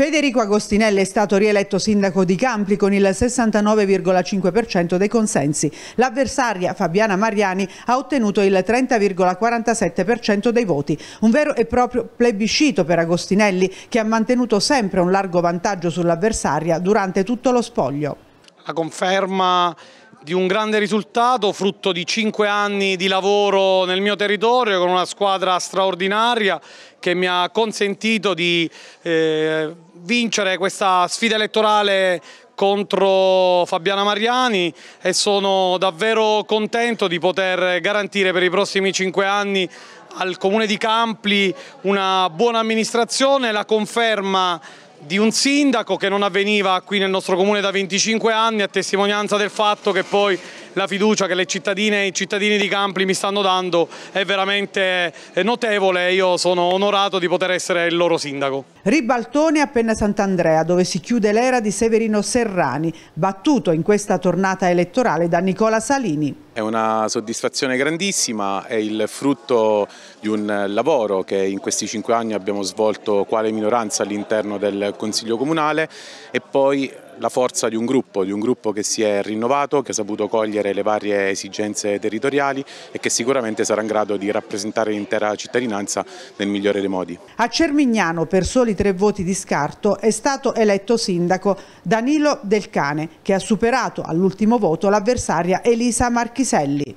Federico Agostinelli è stato rieletto sindaco di Campli con il 69,5% dei consensi. L'avversaria Fabiana Mariani ha ottenuto il 30,47% dei voti. Un vero e proprio plebiscito per Agostinelli che ha mantenuto sempre un largo vantaggio sull'avversaria durante tutto lo spoglio. La conferma di un grande risultato, frutto di cinque anni di lavoro nel mio territorio con una squadra straordinaria che mi ha consentito di eh, vincere questa sfida elettorale contro Fabiana Mariani e sono davvero contento di poter garantire per i prossimi cinque anni al Comune di Campli una buona amministrazione, la conferma di un sindaco che non avveniva qui nel nostro comune da 25 anni, a testimonianza del fatto che poi la fiducia che le cittadine e i cittadini di Campli mi stanno dando è veramente eh, notevole e io sono onorato di poter essere il loro sindaco. Ribaltone appena Sant'Andrea dove si chiude l'era di Severino Serrani, battuto in questa tornata elettorale da Nicola Salini. È una soddisfazione grandissima, è il frutto di un lavoro che in questi cinque anni abbiamo svolto quale minoranza all'interno del Consiglio Comunale e poi la forza di un gruppo, di un gruppo che si è rinnovato, che ha saputo cogliere le varie esigenze territoriali e che sicuramente sarà in grado di rappresentare l'intera cittadinanza nel migliore dei modi. A Cermignano per soli tre voti di scarto è stato eletto sindaco Danilo Del Cane che ha superato all'ultimo voto l'avversaria Elisa Marchiselli.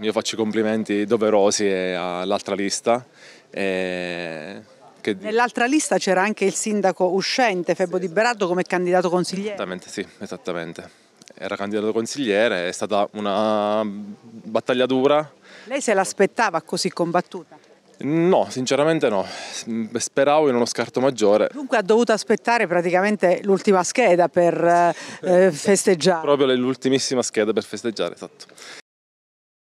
Io faccio complimenti doverosi eh, all'altra lista. E eh, anche Nell'altra lista c'era anche il sindaco uscente, Febbo sì, Di Berardo, come candidato consigliere. Esattamente, sì, esattamente. Era candidato consigliere, è stata una battaglia dura. Lei se l'aspettava così combattuta? No, sinceramente no. Speravo in uno scarto maggiore. Dunque ha dovuto aspettare praticamente l'ultima scheda per eh, eh festeggiare. Proprio l'ultimissima scheda per festeggiare, esatto.